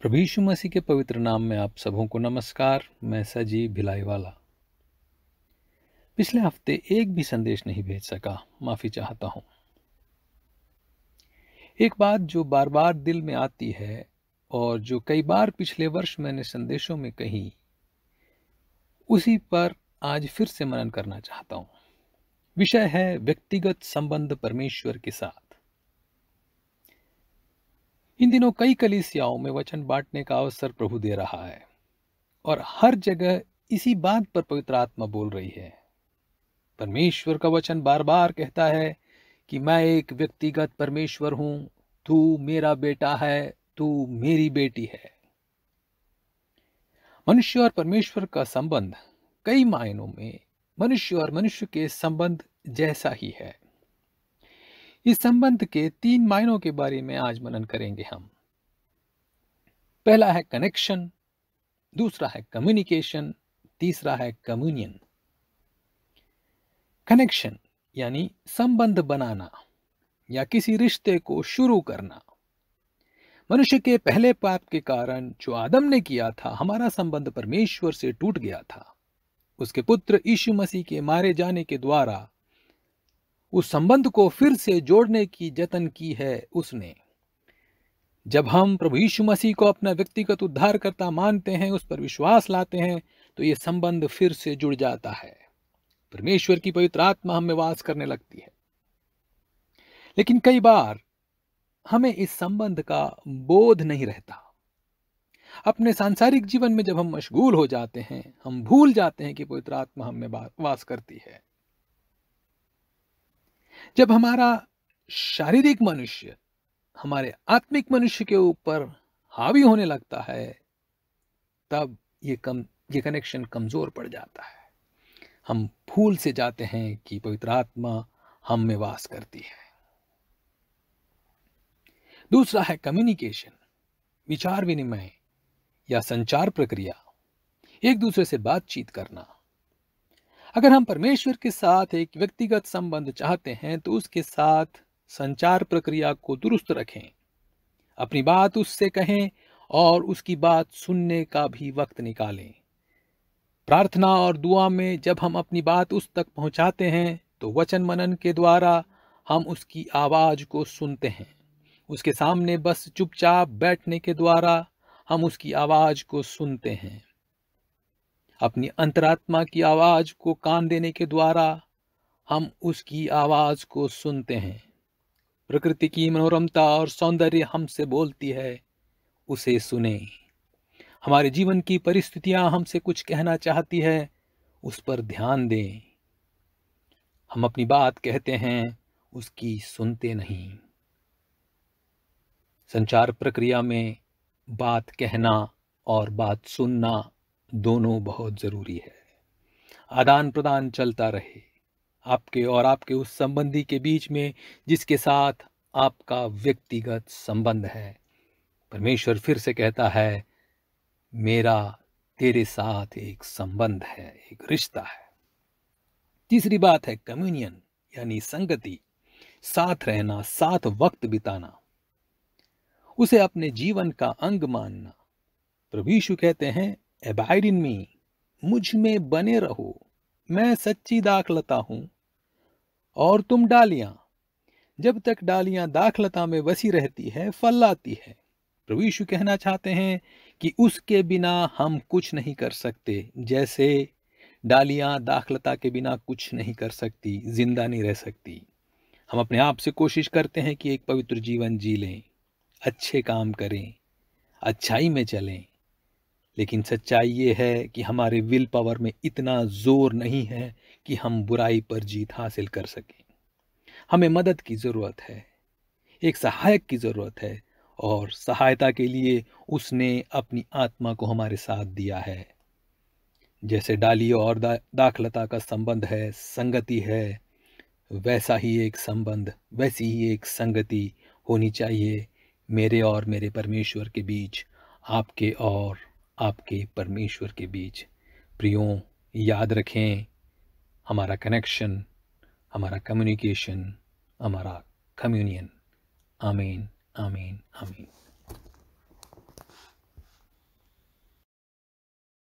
प्रभीषु मसीह के पवित्र नाम में आप सबों को नमस्कार मैं सजी भिलाईवाला पिछले हफ्ते एक भी संदेश नहीं भेज सका माफी चाहता हूं एक बात जो बार बार दिल में आती है और जो कई बार पिछले वर्ष मैंने संदेशों में कही उसी पर आज फिर से मनन करना चाहता हूं विषय है व्यक्तिगत संबंध परमेश्वर के साथ इन दिनों कई कलिसियाओं में वचन बांटने का अवसर प्रभु दे रहा है और हर जगह इसी बात पर पवित्र आत्मा बोल रही है परमेश्वर का वचन बार बार कहता है कि मैं एक व्यक्तिगत परमेश्वर हूं तू मेरा बेटा है तू मेरी बेटी है मनुष्य और परमेश्वर का संबंध कई मायनों में मनुष्य और मनुष्य के संबंध जैसा ही है इस संबंध के तीन मायनों के बारे में आज मनन करेंगे हम पहला है कनेक्शन दूसरा है कम्युनिकेशन तीसरा है कम्युनियन कनेक्शन यानी संबंध बनाना या किसी रिश्ते को शुरू करना मनुष्य के पहले पाप के कारण जो आदम ने किया था हमारा संबंध परमेश्वर से टूट गया था उसके पुत्र यीशु मसीह के मारे जाने के द्वारा उस संबंध को फिर से जोड़ने की जतन की है उसने जब हम प्रभु यीशु मसीह को अपना व्यक्तिगत उद्धारकर्ता मानते हैं उस पर विश्वास लाते हैं तो यह संबंध फिर से जुड़ जाता है परमेश्वर की पवित्र आत्मा हमें वास करने लगती है लेकिन कई बार हमें इस संबंध का बोध नहीं रहता अपने सांसारिक जीवन में जब हम मशगूल हो जाते हैं हम भूल जाते हैं कि पवित्र आत्मा हमें वास करती है जब हमारा शारीरिक मनुष्य हमारे आत्मिक मनुष्य के ऊपर हावी होने लगता है तब ये कम ये कनेक्शन कमज़ोर पड़ जाता है हम भूल से जाते हैं कि पवित्र आत्मा हम में वास करती है दूसरा है कम्युनिकेशन विचार विनिमय या संचार प्रक्रिया एक दूसरे से बातचीत करना अगर हम परमेश्वर के साथ एक व्यक्तिगत संबंध चाहते हैं तो उसके साथ संचार प्रक्रिया को दुरुस्त रखें अपनी बात उससे कहें और उसकी बात सुनने का भी वक्त निकालें प्रार्थना और दुआ में जब हम अपनी बात उस तक पहुंचाते हैं तो वचन मनन के द्वारा हम उसकी आवाज़ को सुनते हैं उसके सामने बस चुपचाप बैठने के द्वारा हम उसकी आवाज़ को सुनते हैं अपनी अंतरात्मा की आवाज़ को कान देने के द्वारा हम उसकी आवाज़ को सुनते हैं प्रकृति की मनोरमता और सौंदर्य हमसे बोलती है उसे सुने हमारे जीवन की परिस्थितियां हमसे कुछ कहना चाहती है उस पर ध्यान दें हम अपनी बात कहते हैं उसकी सुनते नहीं संचार प्रक्रिया में बात कहना और बात सुनना दोनों बहुत ज़रूरी है आदान प्रदान चलता रहे आपके और आपके उस संबंधी के बीच में जिसके साथ आपका व्यक्तिगत संबंध है परमेश्वर फिर से कहता है मेरा तेरे साथ एक संबंध है एक रिश्ता है तीसरी बात है कम्युनियन यानी संगति साथ रहना साथ वक्त बिताना उसे अपने जीवन का अंग मानना प्रभु यीशु कहते हैं एबाइड इन मी मुझ में बने रहो मैं सच्ची दाखलता हूं और तुम डालियां जब तक डालियां दाखलता में बसी रहती है फल लाती है प्रभु यीशु कहना चाहते हैं कि उसके बिना हम कुछ नहीं कर सकते जैसे डालियां दाखलता के बिना कुछ नहीं कर सकती जिंदा नहीं रह सकती हम अपने आप से कोशिश करते हैं कि एक पवित्र जीवन जी लें अच्छे काम करें अच्छाई में चलें लेकिन सच्चाई ये है कि हमारे विल पावर में इतना जोर नहीं है कि हम बुराई पर जीत हासिल कर सकें हमें मदद की ज़रूरत है एक सहायक की ज़रूरत है और सहायता के लिए उसने अपनी आत्मा को हमारे साथ दिया है जैसे डाली और दा, दाखलता का संबंध है संगति है वैसा ही एक संबंध वैसी ही एक संगति होनी चाहिए मेरे और मेरे परमेश्वर के बीच आपके और आपके परमेश्वर के बीच प्रियो याद रखें हमारा कनेक्शन हमारा कम्युनिकेशन हमारा कम्युनियन आमीन आमीन आमीन